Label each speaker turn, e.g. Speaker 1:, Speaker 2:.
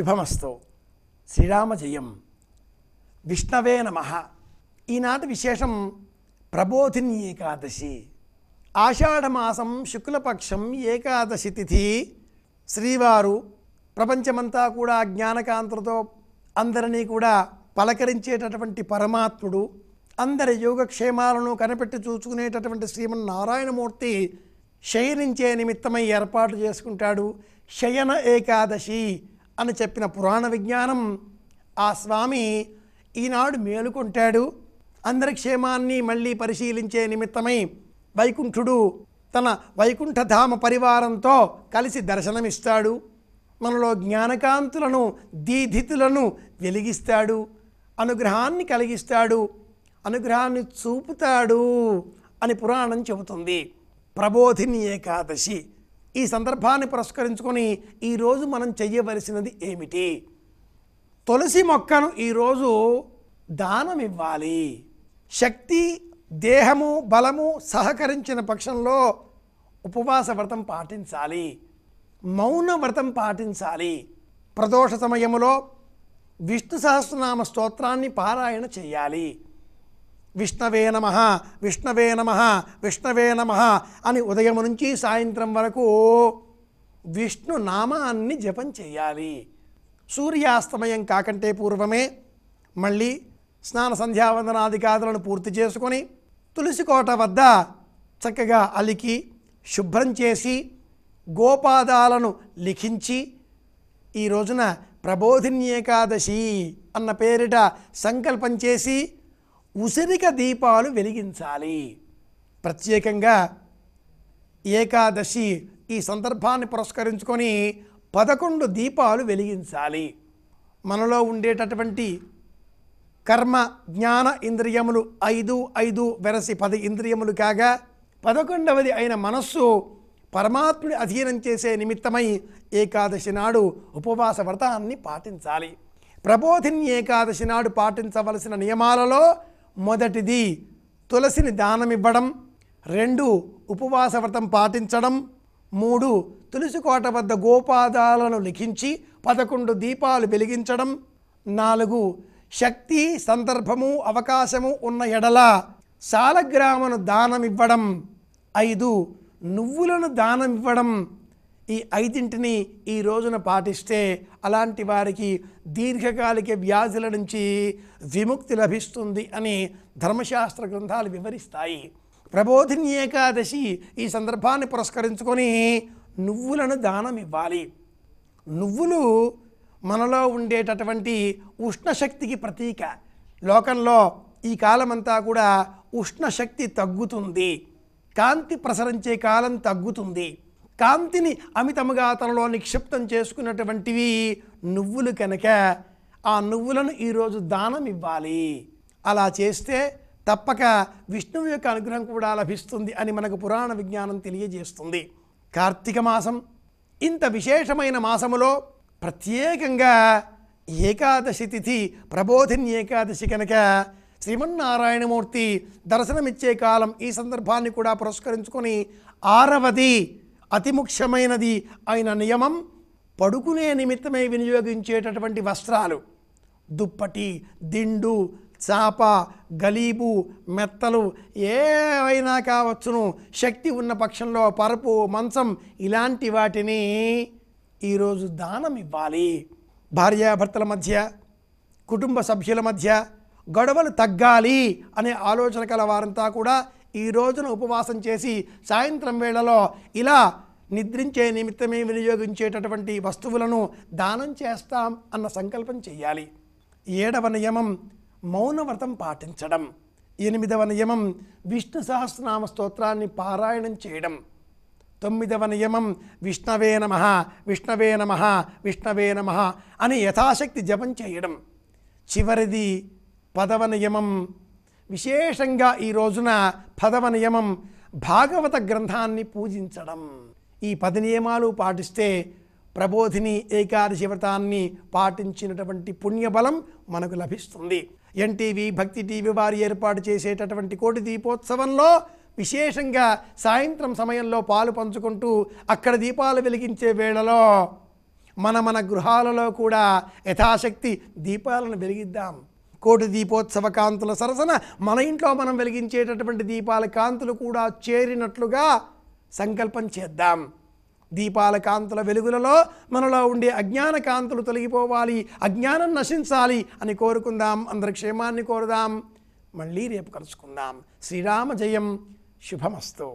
Speaker 1: శుభమస్తు శ్రీరామ జయం విష్ణవే నమ ఈనాటి విశేషం ప్రబోధిని ఏకాదశి ఆషాఢమాసం శుక్లపక్షం ఏకాదశి తిథి శ్రీవారు ప్రపంచమంతా కూడా జ్ఞానకాంతలతో అందరినీ కూడా పలకరించేటటువంటి పరమాత్ముడు అందరి యోగక్షేమాలను కనిపెట్టి చూసుకునేటటువంటి శ్రీమన్నారాయణమూర్తి శయనించే నిమిత్తమై ఏర్పాటు చేసుకుంటాడు శయన ఏకాదశి అని చెప్పిన పురాణ విజ్ఞానం ఆ స్వామి ఈనాడు మేలుకుంటాడు అందరి క్షేమాన్ని మళ్ళీ పరిశీలించే నిమిత్తమై వైకుంఠుడు తన వైకుంఠధామ పరివారంతో కలిసి దర్శనమిస్తాడు మనలో జ్ఞానకాంతులను దీధితులను వెలిగిస్తాడు అనుగ్రహాన్ని కలిగిస్తాడు అనుగ్రహాన్ని చూపుతాడు అని పురాణం చెబుతుంది ప్రబోధిని ఏకాదశి ఈ సందర్భాన్ని పురస్కరించుకొని ఈరోజు మనం చెయ్యవలసినది ఏమిటి తులసి మొక్కను ఈరోజు దానం ఇవ్వాలి శక్తి దేహము బలము సహకరించిన పక్షంలో ఉపవాస వ్రతం పాటించాలి మౌన వ్రతం పాటించాలి ప్రదోష సమయములో విష్ణు సహస్రనామ స్తోత్రాన్ని పారాయణ చేయాలి విష్ణవే నమ విష్ణవే నమ విష్ణవే నమ అని ఉదయం నుంచి సాయంత్రం వరకు విష్ణు నామాన్ని జపం చేయాలి సూర్యాస్తమయం కాకంటే పూర్వమే మళ్ళీ స్నాన కాదులను పూర్తి చేసుకొని తులసికోట వద్ద చక్కగా అలికి శుభ్రం చేసి గోపాదాలను లిఖించి ఈ రోజున ప్రబోధిన్యేకాదశి అన్న పేరిట సంకల్పం చేసి ఉసిరిక దీపాలు వెలిగించాలి ప్రత్యేకంగా ఏకాదశి ఈ సందర్భాన్ని పురస్కరించుకొని పదకొండు దీపాలు వెలిగించాలి మనలో ఉండేటటువంటి కర్మ జ్ఞాన ఇంద్రియములు ఐదు ఐదు వెరసి పది ఇంద్రియములు కాగా పదకొండవది అయిన మనస్సు పరమాత్ముడి అధీనం చేసే నిమిత్తమై ఏకాదశి నాడు ఉపవాస వ్రతాన్ని పాటించాలి ప్రబోధిని ఏకాదశి నాడు పాటించవలసిన నియమాలలో మొదటిది తులసిని దానమివ్వడం రెండు ఉపవాస వ్రతం పాటించడం మూడు తులసి కోట వద్ద గోపాదాలను లిఖించి పదకొండు దీపాలు వెలిగించడం నాలుగు శక్తి సందర్భము అవకాశము ఉన్న ఎడల శాలగ్రామను దానమివ్వడం ఐదు నువ్వులను దానమివ్వడం ఈ ఐదింటిని ఈ రోజున పాటిస్తే అలాంటి వారికి దీర్ఘకాలిక వ్యాధుల నుంచి విముక్తి లభిస్తుంది అని ధర్మశాస్త్ర గ్రంథాలు వివరిస్తాయి ప్రబోధిని ఏకాదశి ఈ సందర్భాన్ని పురస్కరించుకొని నువ్వులను దానం ఇవ్వాలి నువ్వులు మనలో ఉండేటటువంటి ఉష్ణశక్తికి ప్రతీక లోకంలో ఈ కాలమంతా కూడా ఉష్ణశక్తి తగ్గుతుంది కాంతి ప్రసరించే కాలం తగ్గుతుంది కాంతిని అమితముగా తనలో నిక్షిప్తం చేసుకున్నటువంటివి నువ్వులు కనుక ఆ నువ్వులను ఈరోజు దానం ఇవ్వాలి అలా చేస్తే తప్పక విష్ణువు యొక్క అనుగ్రహం కూడా లభిస్తుంది అని మనకు పురాణ విజ్ఞానం తెలియజేస్తుంది కార్తీక మాసం ఇంత విశేషమైన మాసములో ప్రత్యేకంగా ఏకాదశి తిథి ప్రబోధిని ఏకాదశి కనుక శ్రీమన్నారాయణమూర్తి దర్శనమిచ్చే కాలం ఈ సందర్భాన్ని కూడా పురస్కరించుకొని ఆరవది అతి ముఖ్యమైనది అయిన నియమం పడుకునే నిమిత్తమై వినియోగించేటటువంటి వస్త్రాలు దుప్పటి దిండు చాప గలీబు మెత్తలు ఏవైనా కావచ్చును శక్తి ఉన్న పక్షంలో పరుపు మంచం ఇలాంటి వాటిని ఈరోజు దానం ఇవ్వాలి భార్యాభర్తల మధ్య కుటుంబ సభ్యుల మధ్య గొడవలు తగ్గాలి అనే ఆలోచన కల వారంతా కూడా ఈ రోజున ఉపవాసం చేసి సాయంత్రం వేళలో ఇలా నిద్రించే నిమిత్తమే వినియోగించేటటువంటి వస్తువులను దానం చేస్తాం అన్న సంకల్పం చేయాలి ఏడవ నియమం మౌనవ్రతం పాటించడం ఎనిమిదవ నియమం విష్ణు సహస్రనామ స్తోత్రాన్ని పారాయణం చేయడం తొమ్మిదవ నియమం విష్ణవే నమ విష్ణవే నమ విష్ణవే నమ అని యథాశక్తి జపం చేయడం చివరిది పదవ నియమం విశేషంగా ఈ రోజున పదవ నియమం భాగవత గ్రంథాన్ని పూజించడం ఈ పది నియమాలు పాటిస్తే ప్రబోధిని ఏకాదశి వ్రతాన్ని పాటించినటువంటి పుణ్యబలం మనకు లభిస్తుంది ఎన్టీవీ భక్తి టీవీ వారి ఏర్పాటు చేసేటటువంటి కోటి దీపోత్సవంలో విశేషంగా సాయంత్రం సమయంలో పాలు పంచుకుంటూ అక్కడ దీపాలు వెలిగించే వేళలో మన మన గృహాలలో కూడా యథాశక్తి దీపాలను వెలిగిద్దాం కోటి దీపోత్సవ కాంతుల సరసన మన ఇంట్లో మనం వెలిగించేటటువంటి దీపాల కాంతులు కూడా చేరినట్లుగా సంకల్పం చేద్దాం దీపాల కాంతుల వెలుగులలో మనలో ఉండే అజ్ఞాన కాంతులు తొలగిపోవాలి అజ్ఞానం నశించాలి అని కోరుకుందాం అందరి క్షేమాన్ని కోరుదాం మళ్ళీ రేపు కలుసుకుందాం శ్రీరామ జయం శుభమస్తు